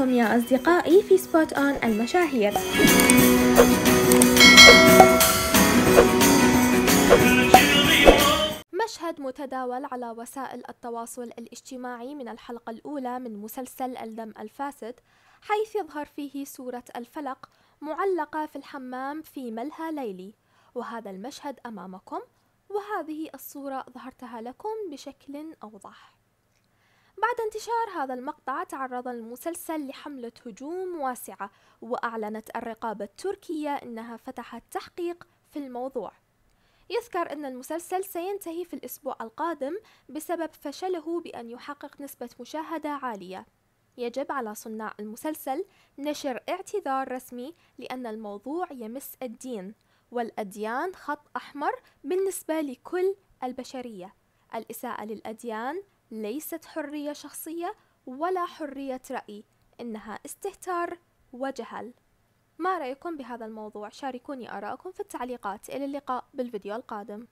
بكم يا أصدقائي في سبوت أون المشاهير مشهد متداول على وسائل التواصل الاجتماعي من الحلقة الأولى من مسلسل الدم الفاسد حيث يظهر فيه صورة الفلق معلقة في الحمام في ملهى ليلي وهذا المشهد أمامكم وهذه الصورة ظهرتها لكم بشكل أوضح بعد انتشار هذا المقطع تعرض المسلسل لحملة هجوم واسعة وأعلنت الرقابة التركية أنها فتحت تحقيق في الموضوع يذكر أن المسلسل سينتهي في الأسبوع القادم بسبب فشله بأن يحقق نسبة مشاهدة عالية يجب على صناع المسلسل نشر اعتذار رسمي لأن الموضوع يمس الدين والأديان خط أحمر بالنسبة لكل البشرية الإساءة للأديان ليست حرية شخصية ولا حرية رأي إنها استهتار وجهل ما رأيكم بهذا الموضوع؟ شاركوني آراءكم في التعليقات إلى اللقاء بالفيديو القادم